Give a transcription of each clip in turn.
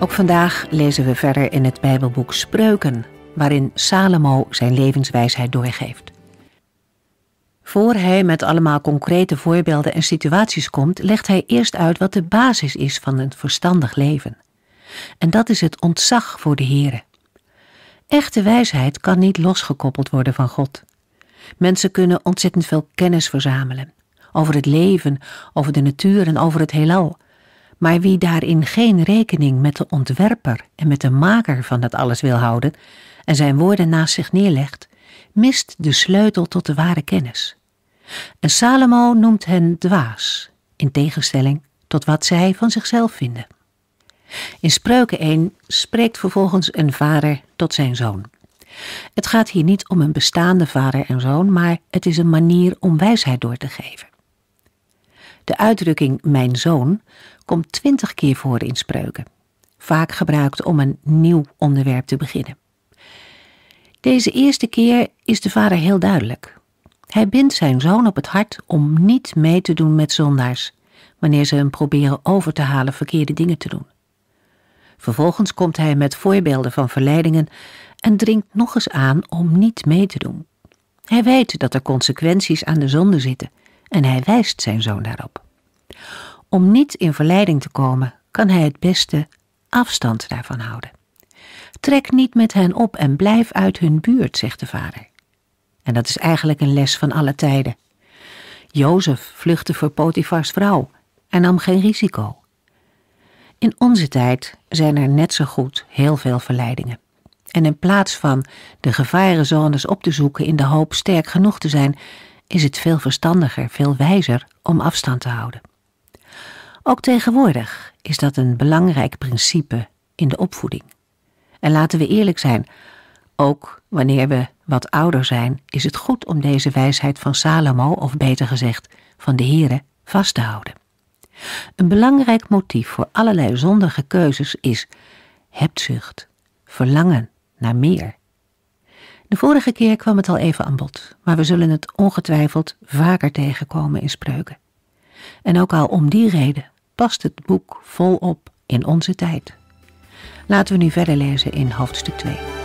Ook vandaag lezen we verder in het Bijbelboek Spreuken, waarin Salomo zijn levenswijsheid doorgeeft. Voor hij met allemaal concrete voorbeelden en situaties komt, legt hij eerst uit wat de basis is van een verstandig leven. En dat is het ontzag voor de Heere. Echte wijsheid kan niet losgekoppeld worden van God. Mensen kunnen ontzettend veel kennis verzamelen over het leven, over de natuur en over het heelal. Maar wie daarin geen rekening met de ontwerper en met de maker van dat alles wil houden en zijn woorden naast zich neerlegt, mist de sleutel tot de ware kennis. En Salomo noemt hen dwaas, in tegenstelling tot wat zij van zichzelf vinden. In Spreuken 1 spreekt vervolgens een vader tot zijn zoon. Het gaat hier niet om een bestaande vader en zoon, maar het is een manier om wijsheid door te geven. De uitdrukking mijn zoon komt twintig keer voor in spreuken, vaak gebruikt om een nieuw onderwerp te beginnen. Deze eerste keer is de vader heel duidelijk. Hij bindt zijn zoon op het hart om niet mee te doen met zondaars, wanneer ze hem proberen over te halen verkeerde dingen te doen. Vervolgens komt hij met voorbeelden van verleidingen en dringt nog eens aan om niet mee te doen. Hij weet dat er consequenties aan de zonde zitten en hij wijst zijn zoon daarop. Om niet in verleiding te komen, kan hij het beste afstand daarvan houden. Trek niet met hen op en blijf uit hun buurt, zegt de vader. En dat is eigenlijk een les van alle tijden. Jozef vluchtte voor Potifars vrouw en nam geen risico. In onze tijd zijn er net zo goed heel veel verleidingen. En in plaats van de gevarenzones op te zoeken in de hoop sterk genoeg te zijn, is het veel verstandiger, veel wijzer om afstand te houden. Ook tegenwoordig is dat een belangrijk principe in de opvoeding. En laten we eerlijk zijn, ook wanneer we wat ouder zijn, is het goed om deze wijsheid van Salomo, of beter gezegd van de Here, vast te houden. Een belangrijk motief voor allerlei zondige keuzes is hebzucht, verlangen naar meer. De vorige keer kwam het al even aan bod, maar we zullen het ongetwijfeld vaker tegenkomen in spreuken. En ook al om die reden past het boek volop in onze tijd. Laten we nu verder lezen in hoofdstuk 2.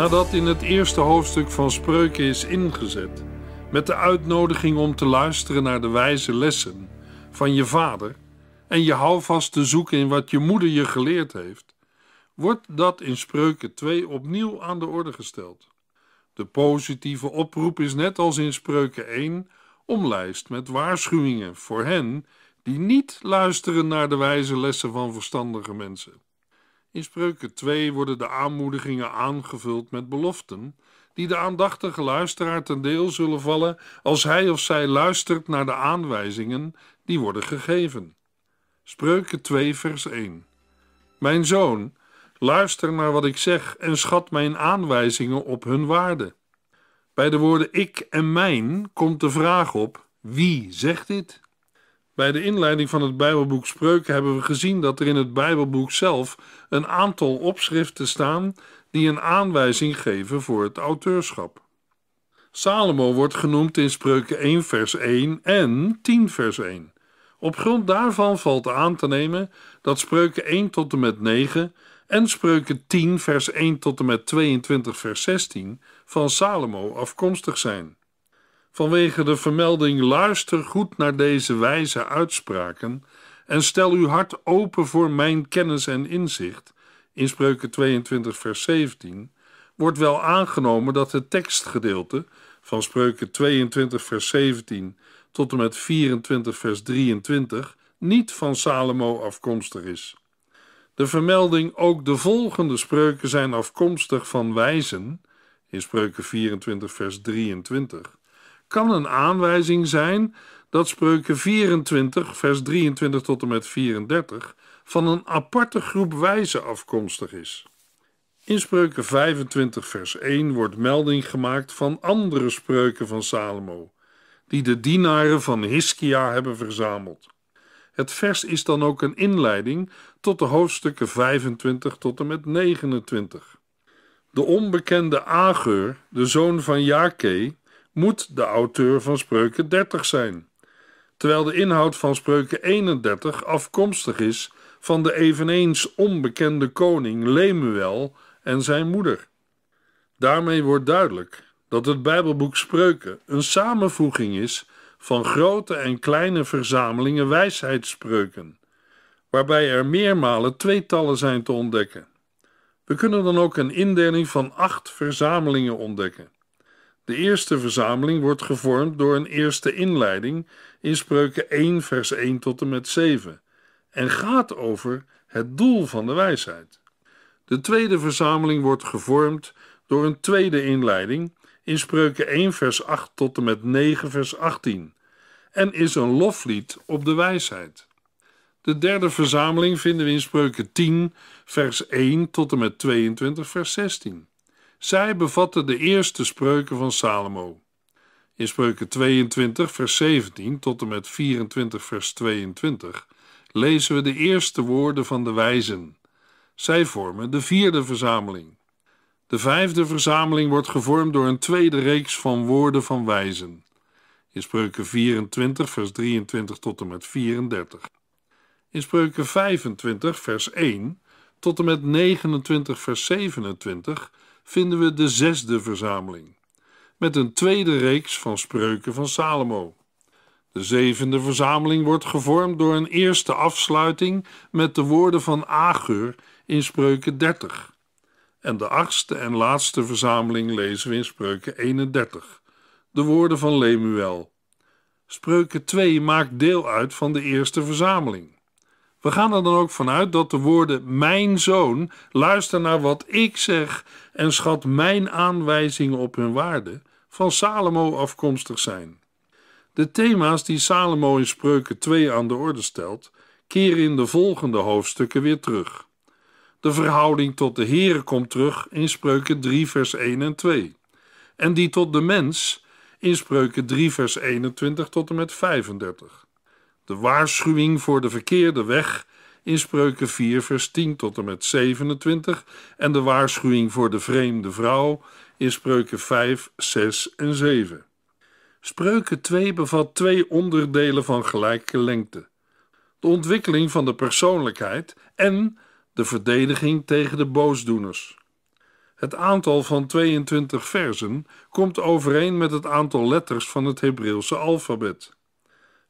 nadat in het eerste hoofdstuk van Spreuken is ingezet met de uitnodiging om te luisteren naar de wijze lessen van je vader en je houvast te zoeken in wat je moeder je geleerd heeft, wordt dat in Spreuken 2 opnieuw aan de orde gesteld. De positieve oproep is net als in Spreuken 1 omlijst met waarschuwingen voor hen die niet luisteren naar de wijze lessen van verstandige mensen. In Spreuken 2 worden de aanmoedigingen aangevuld met beloften, die de aandachtige luisteraar ten deel zullen vallen als hij of zij luistert naar de aanwijzingen die worden gegeven. Spreuken 2, vers 1. Mijn zoon, luister naar wat ik zeg en schat mijn aanwijzingen op hun waarde. Bij de woorden ik en mijn komt de vraag op: wie zegt dit? Bij de inleiding van het Bijbelboek Spreuken hebben we gezien dat er in het Bijbelboek zelf een aantal opschriften staan die een aanwijzing geven voor het auteurschap. Salomo wordt genoemd in Spreuken 1 vers 1 en 10 vers 1. Op grond daarvan valt aan te nemen dat Spreuken 1 tot en met 9 en Spreuken 10 vers 1 tot en met 22 vers 16 van Salomo afkomstig zijn vanwege de vermelding luister goed naar deze wijze uitspraken en stel uw hart open voor mijn kennis en inzicht, in Spreuken 22 vers 17, wordt wel aangenomen dat het tekstgedeelte van Spreuken 22 vers 17 tot en met 24 vers 23 niet van Salomo afkomstig is. De vermelding ook de volgende spreuken zijn afkomstig van wijzen in Spreuken 24 vers 23 kan een aanwijzing zijn dat spreuken 24, vers 23 tot en met 34 van een aparte groep wijzen afkomstig is. In spreuken 25, vers 1 wordt melding gemaakt van andere spreuken van Salomo, die de dienaren van Hiskia hebben verzameld. Het vers is dan ook een inleiding tot de hoofdstukken 25 tot en met 29. De onbekende Ageur, de zoon van Jaake, moet de auteur van Spreuken 30 zijn, terwijl de inhoud van Spreuken 31 afkomstig is van de eveneens onbekende koning Lemuel en zijn moeder. Daarmee wordt duidelijk dat het Bijbelboek Spreuken een samenvoeging is van grote en kleine verzamelingen wijsheidsspreuken, waarbij er meermalen tweetallen zijn te ontdekken. We kunnen dan ook een indeling van acht verzamelingen ontdekken. De eerste verzameling wordt gevormd door een eerste inleiding in Spreuken 1, vers 1 tot en met 7 en gaat over het doel van de wijsheid. De tweede verzameling wordt gevormd door een tweede inleiding in Spreuken 1, vers 8 tot en met 9, vers 18 en is een loflied op de wijsheid. De derde verzameling vinden we in Spreuken 10, vers 1 tot en met 22, vers 16. Zij bevatten de eerste spreuken van Salomo. In spreuken 22, vers 17 tot en met 24, vers 22 lezen we de eerste woorden van de wijzen. Zij vormen de vierde verzameling. De vijfde verzameling wordt gevormd door een tweede reeks van woorden van wijzen. In spreuken 24, vers 23 tot en met 34. In spreuken 25, vers 1 tot en met 29, vers 27 vinden we de zesde verzameling, met een tweede reeks van spreuken van Salomo. De zevende verzameling wordt gevormd door een eerste afsluiting met de woorden van Ageur in spreuken 30. En de achtste en laatste verzameling lezen we in spreuken 31, de woorden van Lemuel. Spreuken 2 maakt deel uit van de eerste verzameling. We gaan er dan ook vanuit dat de woorden mijn zoon, luister naar wat ik zeg en schat mijn aanwijzingen op hun waarde, van Salomo afkomstig zijn. De thema's die Salomo in Spreuken 2 aan de orde stelt, keren in de volgende hoofdstukken weer terug. De verhouding tot de Heere komt terug in Spreuken 3 vers 1 en 2 en die tot de mens in Spreuken 3 vers 21 tot en met 35 de waarschuwing voor de verkeerde weg in Spreuken 4, vers 10 tot en met 27 en de waarschuwing voor de vreemde vrouw in Spreuken 5, 6 en 7. Spreuken 2 bevat twee onderdelen van gelijke lengte: de ontwikkeling van de persoonlijkheid en de verdediging tegen de boosdoeners. Het aantal van 22 versen komt overeen met het aantal letters van het Hebreeuwse alfabet.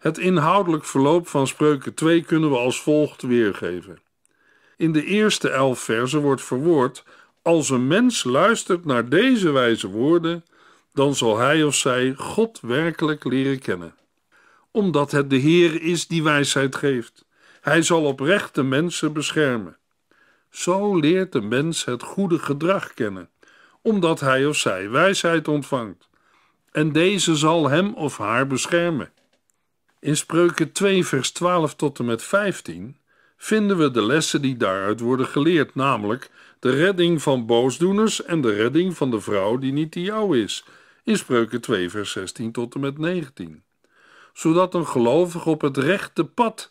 Het inhoudelijk verloop van spreuken 2 kunnen we als volgt weergeven. In de eerste elf verzen wordt verwoord: Als een mens luistert naar deze wijze woorden, dan zal hij of zij God werkelijk leren kennen. Omdat het de Heer is die wijsheid geeft. Hij zal oprechte mensen beschermen. Zo leert de mens het goede gedrag kennen, omdat hij of zij wijsheid ontvangt. En deze zal hem of haar beschermen. In Spreuken 2, vers 12 tot en met 15 vinden we de lessen die daaruit worden geleerd, namelijk de redding van boosdoeners en de redding van de vrouw die niet die jouw is. In Spreuken 2, vers 16 tot en met 19. Zodat een gelovige op het rechte pad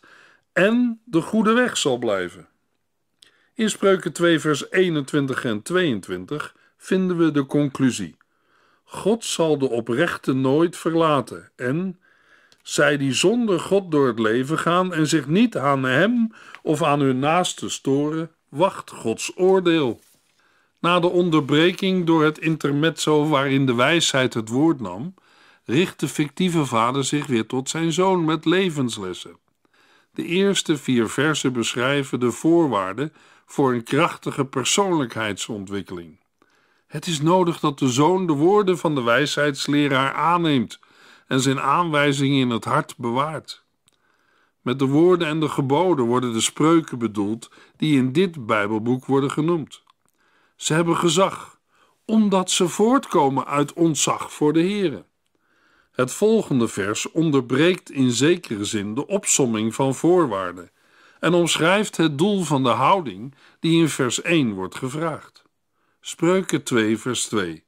en de goede weg zal blijven. In Spreuken 2, vers 21 en 22 vinden we de conclusie: God zal de oprechte nooit verlaten en zij die zonder God door het leven gaan en zich niet aan hem of aan hun naaste storen, wacht Gods oordeel. Na de onderbreking door het intermezzo waarin de wijsheid het woord nam, richt de fictieve vader zich weer tot zijn zoon met levenslessen. De eerste vier versen beschrijven de voorwaarden voor een krachtige persoonlijkheidsontwikkeling. Het is nodig dat de zoon de woorden van de wijsheidsleraar aanneemt en zijn aanwijzingen in het hart bewaart. Met de woorden en de geboden worden de spreuken bedoeld die in dit Bijbelboek worden genoemd. Ze hebben gezag, omdat ze voortkomen uit ontzag voor de Here. Het volgende vers onderbreekt in zekere zin de opsomming van voorwaarden en omschrijft het doel van de houding die in vers 1 wordt gevraagd. Spreuken 2, vers 2.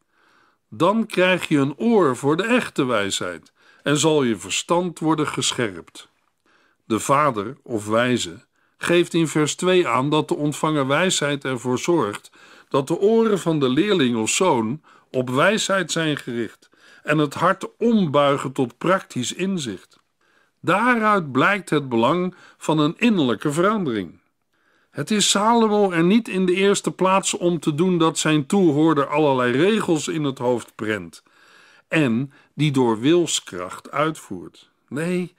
Dan krijg je een oor voor de echte wijsheid en zal je verstand worden gescherpt. De vader of wijze geeft in vers 2 aan dat de ontvanger wijsheid ervoor zorgt dat de oren van de leerling of zoon op wijsheid zijn gericht en het hart ombuigen tot praktisch inzicht. Daaruit blijkt het belang van een innerlijke verandering. Het is Salomo er niet in de eerste plaats om te doen dat zijn toehoorder allerlei regels in het hoofd prent en die door wilskracht uitvoert. Nee,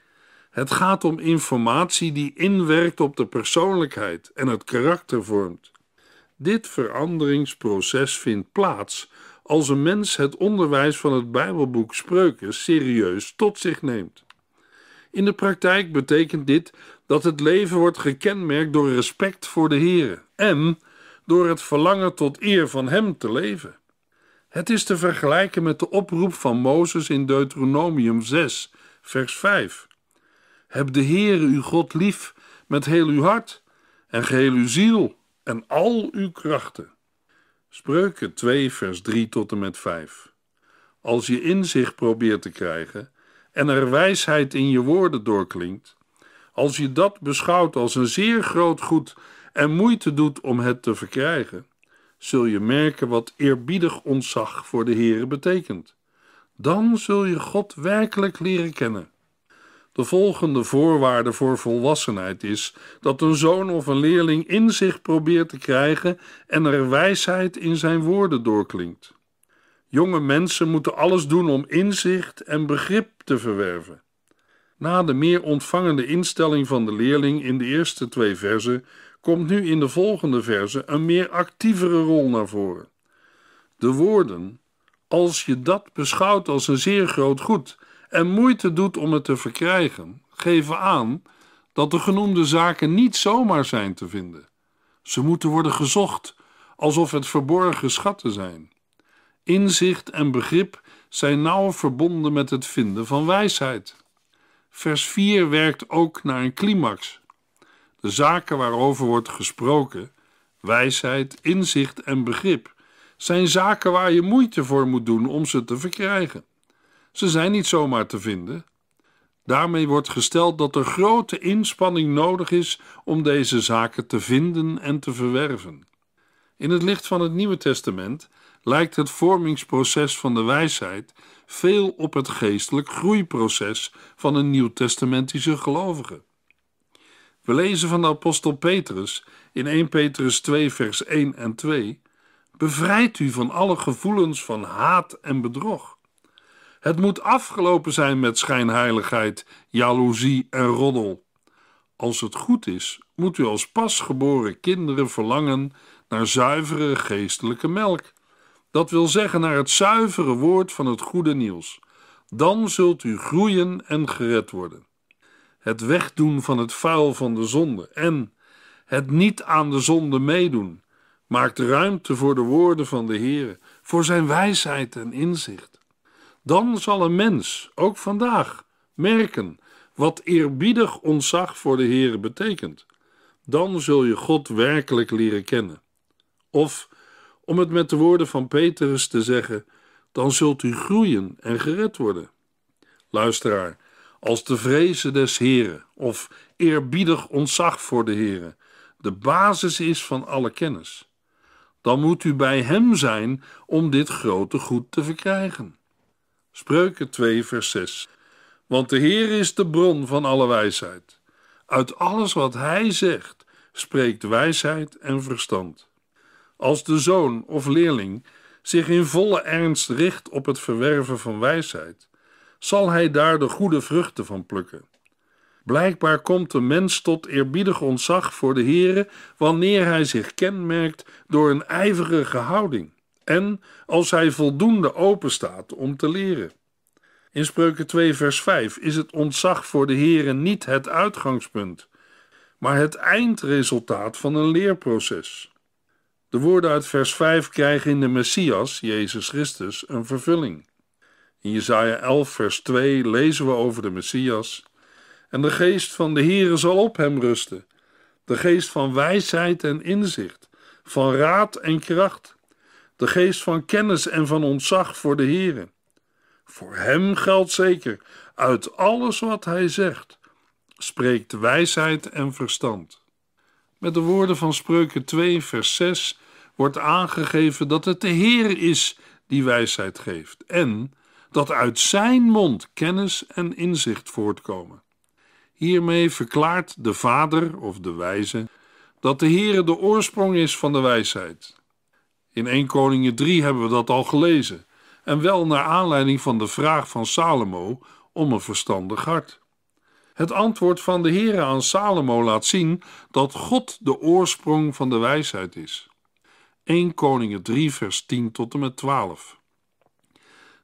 het gaat om informatie die inwerkt op de persoonlijkheid en het karakter vormt. Dit veranderingsproces vindt plaats als een mens het onderwijs van het Bijbelboek Spreuken serieus tot zich neemt. In de praktijk betekent dit dat het leven wordt gekenmerkt door respect voor de Heer en door het verlangen tot eer van Hem te leven. Het is te vergelijken met de oproep van Mozes in Deuteronomium 6, vers 5. Heb de Heere uw God lief met heel uw hart en geheel uw ziel en al uw krachten. Spreuken 2, vers 3 tot en met 5. Als je inzicht probeert te krijgen en er wijsheid in je woorden doorklinkt, als je dat beschouwt als een zeer groot goed en moeite doet om het te verkrijgen, zul je merken wat eerbiedig ontzag voor de Heere betekent. Dan zul je God werkelijk leren kennen. De volgende voorwaarde voor volwassenheid is dat een zoon of een leerling inzicht probeert te krijgen en er wijsheid in zijn woorden doorklinkt. Jonge mensen moeten alles doen om inzicht en begrip te verwerven. Na de meer ontvangende instelling van de leerling in de eerste twee versen komt nu in de volgende verse een meer actievere rol naar voren. De woorden, als je dat beschouwt als een zeer groot goed en moeite doet om het te verkrijgen, geven aan dat de genoemde zaken niet zomaar zijn te vinden. Ze moeten worden gezocht, alsof het verborgen schatten zijn. Inzicht en begrip zijn nauw verbonden met het vinden van wijsheid. Vers 4 werkt ook naar een climax de zaken waarover wordt gesproken, wijsheid, inzicht en begrip, zijn zaken waar je moeite voor moet doen om ze te verkrijgen. Ze zijn niet zomaar te vinden. Daarmee wordt gesteld dat er grote inspanning nodig is om deze zaken te vinden en te verwerven. In het licht van het Nieuwe Testament lijkt het vormingsproces van de wijsheid veel op het geestelijk groeiproces van een nieuwtestamentische gelovige. We lezen van de apostel Petrus in 1 Petrus 2, vers 1 en 2: Bevrijd u van alle gevoelens van haat en bedrog. Het moet afgelopen zijn met schijnheiligheid, jaloezie en roddel. Als het goed is, moet u als pasgeboren kinderen verlangen naar zuivere geestelijke melk. Dat wil zeggen naar het zuivere woord van het goede nieuws. Dan zult u groeien en gered worden het wegdoen van het vuil van de zonde en het niet aan de zonde meedoen, maakt ruimte voor de woorden van de Heer, voor zijn wijsheid en inzicht. Dan zal een mens, ook vandaag, merken wat eerbiedig ontzag voor de Heer betekent. Dan zul je God werkelijk leren kennen. Of, om het met de woorden van Petrus te zeggen, dan zult u groeien en gered worden. Luisteraar, als de vrezen des Heren of eerbiedig ontzag voor de Heren de basis is van alle kennis, dan moet u bij Hem zijn om dit grote goed te verkrijgen. Spreuken 2, vers 6. Want de Heer is de bron van alle wijsheid. Uit alles wat Hij zegt spreekt wijsheid en verstand. Als de zoon of leerling zich in volle ernst richt op het verwerven van wijsheid, zal hij daar de goede vruchten van plukken. Blijkbaar komt de mens tot eerbiedig ontzag voor de Heere wanneer hij zich kenmerkt door een ijverige houding en als hij voldoende openstaat om te leren. In Spreuken 2 vers 5 is het ontzag voor de Heere niet het uitgangspunt, maar het eindresultaat van een leerproces. De woorden uit vers 5 krijgen in de Messias, Jezus Christus, een vervulling. In Jesaja 11, vers 2 lezen we over de Messias. En de geest van de Heere zal op hem rusten. De geest van wijsheid en inzicht, van raad en kracht. De geest van kennis en van ontzag voor de Heere. Voor hem geldt zeker, uit alles wat hij zegt, spreekt wijsheid en verstand. Met de woorden van Spreuken 2, vers 6 wordt aangegeven dat het de Heer is die wijsheid geeft en dat uit zijn mond kennis en inzicht voortkomen. Hiermee verklaart de Vader of de Wijze dat de Heere de oorsprong is van de wijsheid. In 1 Koningin 3 hebben we dat al gelezen, en wel naar aanleiding van de vraag van Salomo om een verstandig hart. Het antwoord van de Heere aan Salomo laat zien dat God de oorsprong van de wijsheid is. 1 Koningin 3 vers 10 tot en met 12.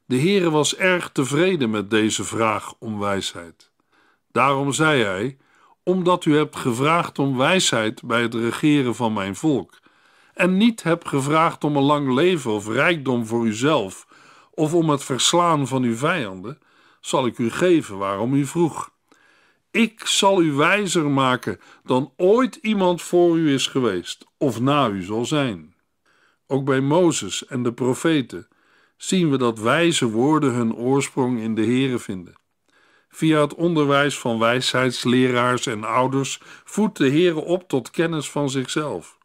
De Heere was erg tevreden met deze vraag om wijsheid. Daarom zei hij: Omdat u hebt gevraagd om wijsheid bij het regeren van mijn volk, en niet hebt gevraagd om een lang leven of rijkdom voor uzelf, of om het verslaan van uw vijanden, zal ik u geven waarom u vroeg. Ik zal u wijzer maken dan ooit iemand voor u is geweest of na u zal zijn. Ook bij Mozes en de profeten zien we dat wijze woorden hun oorsprong in de Here vinden. Via het onderwijs van wijsheidsleraars en ouders voedt de Here op tot kennis van zichzelf.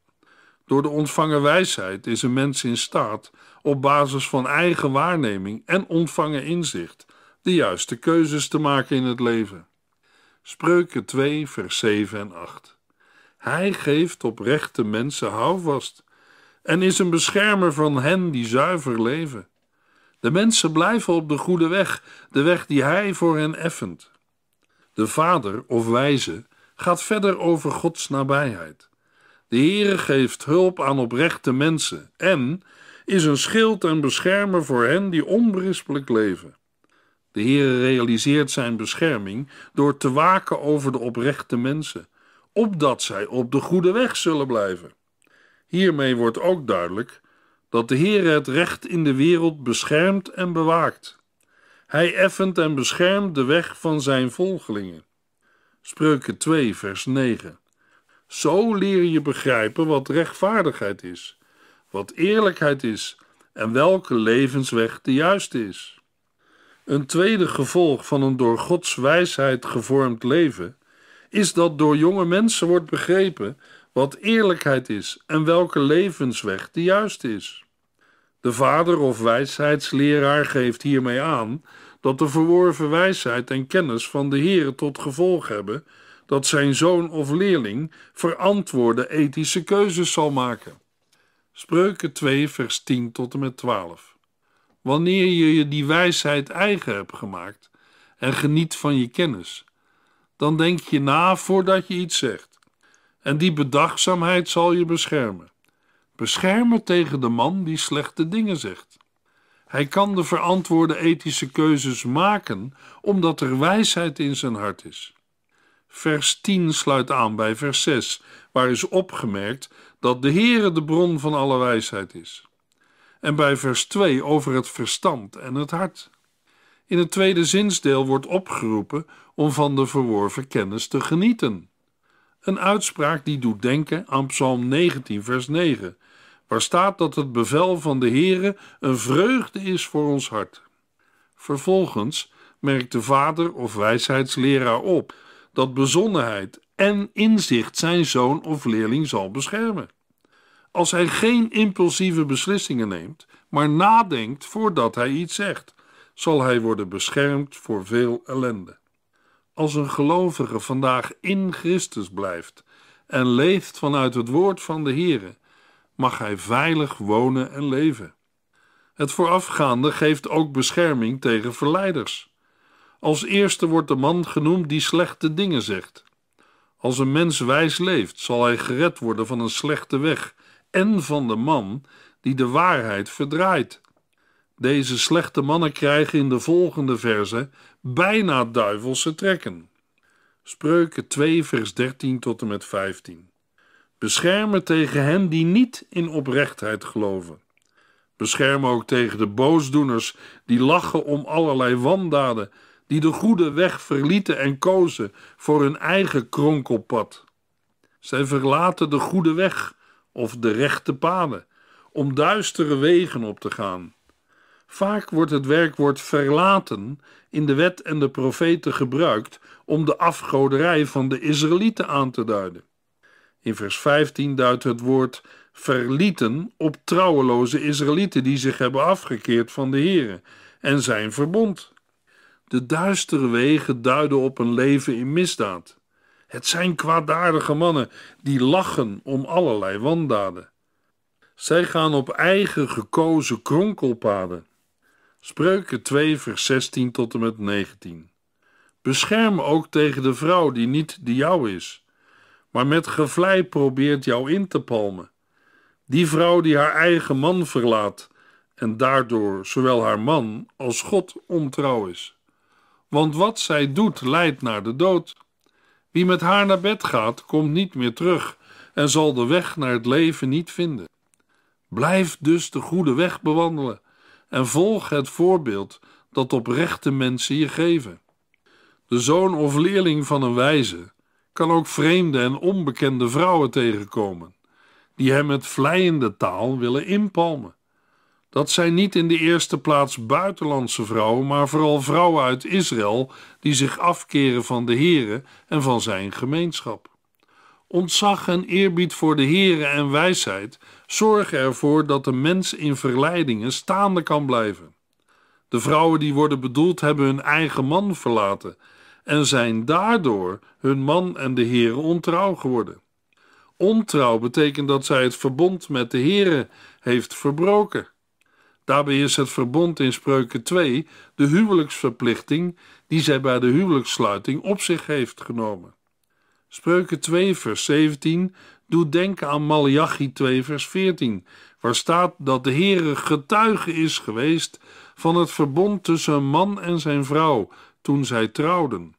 Door de ontvangen wijsheid is een mens in staat op basis van eigen waarneming en ontvangen inzicht de juiste keuzes te maken in het leven. Spreuken 2, vers 7 en 8. Hij geeft oprechte mensen houvast en is een beschermer van hen die zuiver leven. De mensen blijven op de goede weg, de weg die Hij voor hen effent. De vader of wijze gaat verder over Gods nabijheid. De Heere geeft hulp aan oprechte mensen en is een schild en beschermer voor hen die onberispelijk leven. De Heere realiseert zijn bescherming door te waken over de oprechte mensen, opdat zij op de goede weg zullen blijven. Hiermee wordt ook duidelijk dat de Heer het recht in de wereld beschermt en bewaakt. Hij effent en beschermt de weg van zijn volgelingen. Spreuken 2, vers 9. Zo leer je begrijpen wat rechtvaardigheid is, wat eerlijkheid is en welke levensweg de juiste is. Een tweede gevolg van een door Gods wijsheid gevormd leven is dat door jonge mensen wordt begrepen wat eerlijkheid is en welke levensweg de juiste is. De vader of wijsheidsleraar geeft hiermee aan dat de verworven wijsheid en kennis van de Heere tot gevolg hebben dat zijn zoon of leerling verantwoorde ethische keuzes zal maken. Spreuken 2, vers 10 tot en met 12. Wanneer je je die wijsheid eigen hebt gemaakt en geniet van je kennis, dan denk je na voordat je iets zegt. En die bedachtzaamheid zal je beschermen beschermen tegen de man die slechte dingen zegt. Hij kan de verantwoorde ethische keuzes maken omdat er wijsheid in zijn hart is. Vers 10 sluit aan bij vers 6, waar is opgemerkt dat de Heere de bron van alle wijsheid is. En bij vers 2 over het verstand en het hart. In het tweede zinsdeel wordt opgeroepen om van de verworven kennis te genieten. Een uitspraak die doet denken aan Psalm 19, vers 9, waar staat dat het bevel van de Heere een vreugde is voor ons hart. Vervolgens merkt de vader of wijsheidsleraar op dat bezonnenheid en inzicht zijn zoon of leerling zal beschermen. Als hij geen impulsieve beslissingen neemt, maar nadenkt voordat hij iets zegt, zal hij worden beschermd voor veel ellende. Als een gelovige vandaag in Christus blijft en leeft vanuit het woord van de Here, mag hij veilig wonen en leven. Het voorafgaande geeft ook bescherming tegen verleiders. Als eerste wordt de man genoemd die slechte dingen zegt. Als een mens wijs leeft, zal hij gered worden van een slechte weg en van de man die de waarheid verdraait. Deze slechte mannen krijgen in de volgende verse bijna duivelse trekken. Spreuken 2, vers 13 tot en met 15. me tegen hen die niet in oprechtheid geloven. Bescherm ook tegen de boosdoeners die lachen om allerlei wandaden, die de goede weg verlieten en kozen voor hun eigen kronkelpad. Zij verlaten de goede weg of de rechte paden om duistere wegen op te gaan. Vaak wordt het werkwoord verlaten in de wet en de profeten gebruikt om de afgoderij van de Israëlieten aan te duiden. In vers 15 duidt het woord verlieten op trouweloze Israëlieten die zich hebben afgekeerd van de Here en zijn verbond. De duistere wegen duiden op een leven in misdaad. Het zijn kwaadaardige mannen die lachen om allerlei wandaden. Zij gaan op eigen gekozen kronkelpaden Spreuken 2, vers 16 tot en met 19. Bescherm ook tegen de vrouw die niet de jou is, maar met gevlei probeert jou in te palmen. Die vrouw die haar eigen man verlaat en daardoor zowel haar man als God ontrouw is. Want wat zij doet leidt naar de dood. Wie met haar naar bed gaat, komt niet meer terug en zal de weg naar het leven niet vinden. Blijf dus de goede weg bewandelen en volg het voorbeeld dat oprechte mensen je geven. De zoon of leerling van een wijze kan ook vreemde en onbekende vrouwen tegenkomen, die hem met vleiende taal willen inpalmen. Dat zijn niet in de eerste plaats buitenlandse vrouwen, maar vooral vrouwen uit Israël die zich afkeren van de Here en van zijn gemeenschap. Ontzag en eerbied voor de Here en wijsheid zorgen ervoor dat de mens in verleidingen staande kan blijven. De vrouwen die worden bedoeld hebben hun eigen man verlaten en zijn daardoor hun man en de Here ontrouw geworden. Ontrouw betekent dat zij het verbond met de Here heeft verbroken. Daarbij is het verbond in Spreuken 2 de huwelijksverplichting die zij bij de huwelijkssluiting op zich heeft genomen. Spreuken 2, vers 17 doet denken aan Malachi 2, vers 14, waar staat dat de Heere getuige is geweest van het verbond tussen een man en zijn vrouw toen zij trouwden.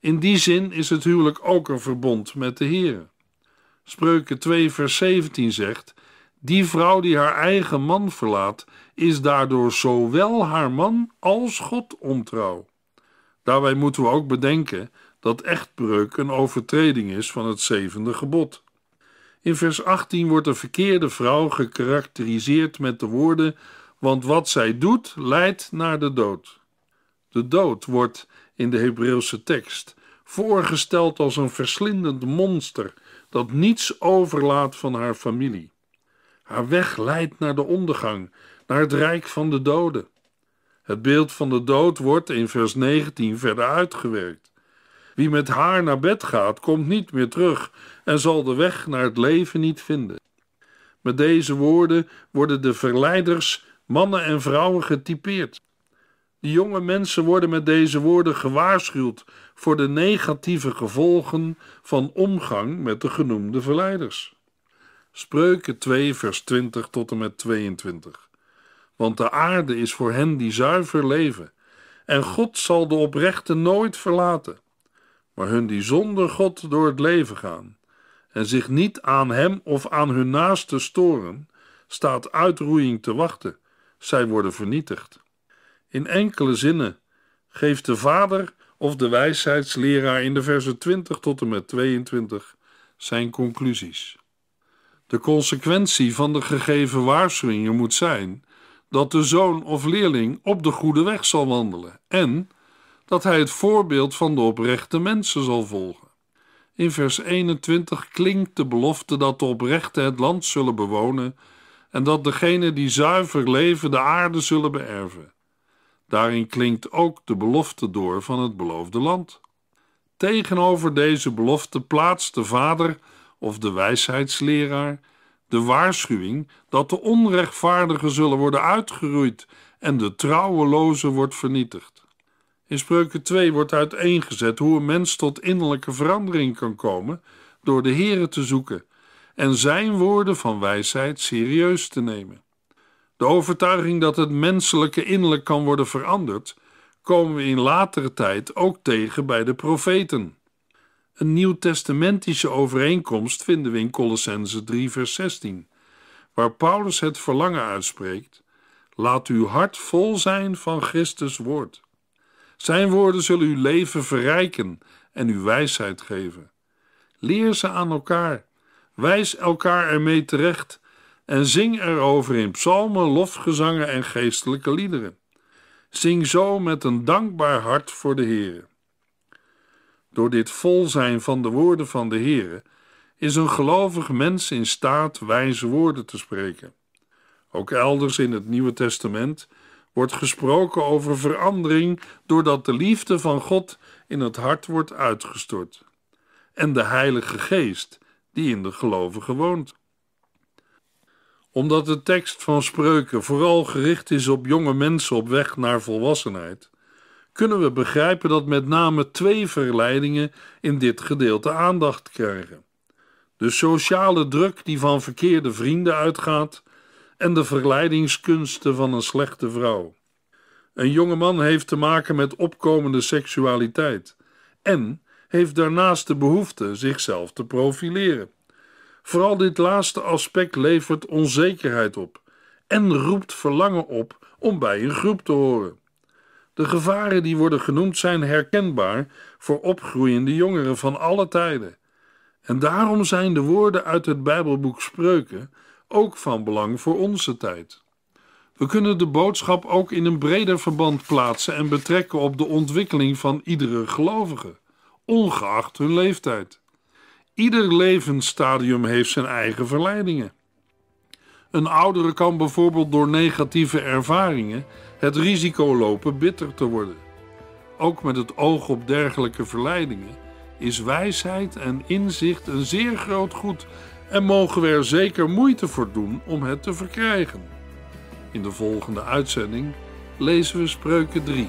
In die zin is het huwelijk ook een verbond met de Heere. Spreuken 2, vers 17 zegt: Die vrouw die haar eigen man verlaat, is daardoor zowel haar man als God ontrouw. Daarbij moeten we ook bedenken dat echtbreuk een overtreding is van het zevende gebod. In vers 18 wordt de verkeerde vrouw gekarakteriseerd met de woorden: Want wat zij doet, leidt naar de dood. De dood wordt in de Hebreeuwse tekst voorgesteld als een verslindend monster dat niets overlaat van haar familie. Haar weg leidt naar de ondergang, naar het rijk van de doden. Het beeld van de dood wordt in vers 19 verder uitgewerkt. Wie met haar naar bed gaat, komt niet meer terug en zal de weg naar het leven niet vinden. Met deze woorden worden de verleiders, mannen en vrouwen, getypeerd. De jonge mensen worden met deze woorden gewaarschuwd voor de negatieve gevolgen van omgang met de genoemde verleiders. Spreuken 2, vers 20 tot en met 22. Want de aarde is voor hen die zuiver leven, en God zal de oprechte nooit verlaten maar hun die zonder God door het leven gaan en zich niet aan hem of aan hun naasten storen, staat uitroeiing te wachten. Zij worden vernietigd. In enkele zinnen geeft de vader of de wijsheidsleraar in de versen 20 tot en met 22 zijn conclusies. De consequentie van de gegeven waarschuwingen moet zijn dat de zoon of leerling op de goede weg zal wandelen en dat hij het voorbeeld van de oprechte mensen zal volgen. In vers 21 klinkt de belofte dat de oprechten het land zullen bewonen en dat degenen die zuiver leven de aarde zullen beerven. Daarin klinkt ook de belofte door van het beloofde land. Tegenover deze belofte plaatst de vader of de wijsheidsleraar de waarschuwing dat de onrechtvaardigen zullen worden uitgeroeid en de trouweloze wordt vernietigd. In Spreuken 2 wordt uiteengezet hoe een mens tot innerlijke verandering kan komen door de Heeren te zoeken en zijn woorden van wijsheid serieus te nemen. De overtuiging dat het menselijke innerlijk kan worden veranderd, komen we in latere tijd ook tegen bij de profeten. Een nieuwtestamentische overeenkomst vinden we in Colossense 3, vers 16, waar Paulus het verlangen uitspreekt: Laat uw hart vol zijn van Christus woord. Zijn woorden zullen uw leven verrijken en u wijsheid geven. Leer ze aan elkaar. Wijs elkaar ermee terecht en zing erover in psalmen, lofgezangen en geestelijke liederen. Zing zo met een dankbaar hart voor de Heer. Door dit vol zijn van de woorden van de Heer is een gelovig mens in staat wijze woorden te spreken. Ook elders in het Nieuwe Testament wordt gesproken over verandering doordat de liefde van God in het hart wordt uitgestort. En de Heilige Geest die in de gelovigen woont. Omdat de tekst van spreuken vooral gericht is op jonge mensen op weg naar volwassenheid, kunnen we begrijpen dat met name twee verleidingen in dit gedeelte aandacht krijgen. De sociale druk die van verkeerde vrienden uitgaat en de verleidingskunsten van een slechte vrouw. Een jonge man heeft te maken met opkomende seksualiteit en heeft daarnaast de behoefte zichzelf te profileren. Vooral dit laatste aspect levert onzekerheid op en roept verlangen op om bij een groep te horen. De gevaren die worden genoemd zijn herkenbaar voor opgroeiende jongeren van alle tijden. En daarom zijn de woorden uit het Bijbelboek Spreuken ook van belang voor onze tijd. We kunnen de boodschap ook in een breder verband plaatsen en betrekken op de ontwikkeling van iedere gelovige, ongeacht hun leeftijd. Ieder levensstadium heeft zijn eigen verleidingen. Een oudere kan bijvoorbeeld door negatieve ervaringen het risico lopen bitter te worden. Ook met het oog op dergelijke verleidingen is wijsheid en inzicht een zeer groot goed en mogen we er zeker moeite voor doen om het te verkrijgen. In de volgende uitzending lezen we Spreuken 3.